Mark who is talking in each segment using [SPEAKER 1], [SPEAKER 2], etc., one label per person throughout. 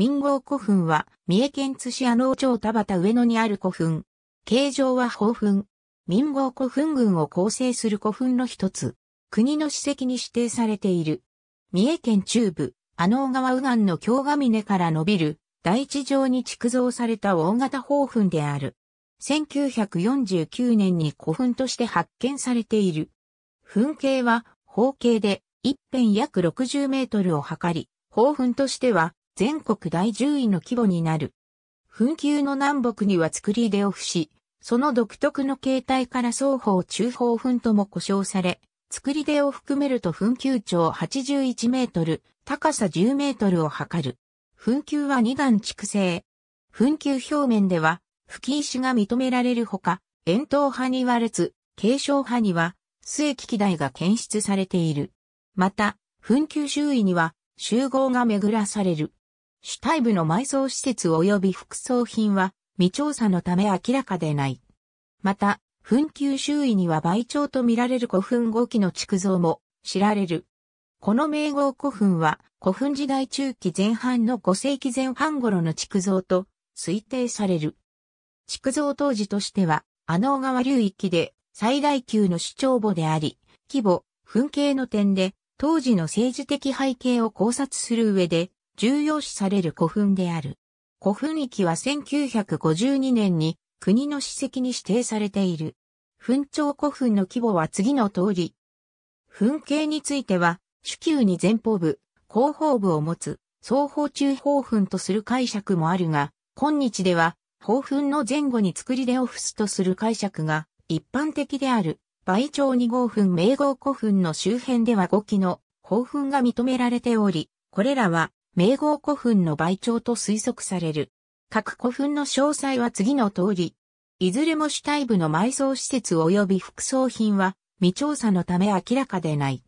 [SPEAKER 1] 民豪古墳は、三重県津市阿能町田畑上野にある古墳。形状は宝墳。民豪古墳群を構成する古墳の一つ。国の史跡に指定されている。三重県中部、阿能川右岸の京ヶ峰から伸びる、大地上に築造された大型宝墳である。1949年に古墳として発見されている。墳形は、方形で、一辺約60メートルを測り、宝墳としては全国第10位の規模になる。紛糾の南北には作り出を伏し、その独特の形態から双方中方墳とも呼称され、作り出を含めると紛糾長81メートル、高さ10メートルを測る。紛糾は2段築成。紛糾表面では、吹石が認められるほか、円筒派には列、継承派には、末期機台が検出されている。また、紛糾周囲には、集合が巡らされる。主体部の埋葬施設及び副葬品は未調査のため明らかでない。また、墳丘周囲には倍長と見られる古墳5基の築造も知られる。この名号古墳は古墳時代中期前半の5世紀前半頃の築造と推定される。築造当時としては、阿尾川流域で最大級の主張墓であり、規模、墳形の点で当時の政治的背景を考察する上で重要視される古墳である。古墳域は1952年に国の史跡に指定されている。墳頂古墳の規模は次の通り。墳形については、主球に前方部、後方部を持つ、双方中方墳とする解釈もあるが、今日では、方墳の前後に作りでオフスとする解釈が一般的である。倍長2号墳名号古墳の周辺では5基の方墳が認められており、これらは名号古墳の倍長と推測される。各古墳の詳細は次の通り、いずれも主体部の埋葬施設及び副葬品は未調査のため明らかでない。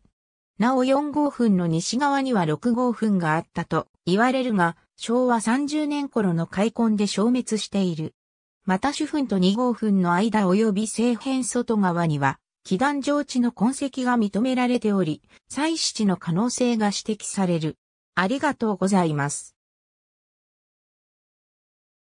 [SPEAKER 1] なお4号墳の西側には6号墳があったと言われるが、昭和30年頃の開墾で消滅している。また主墳と2号墳の間及び西辺外側には、祈願上地の痕跡が認められており、祭祀地の可能性が指摘される。ありがとうございます。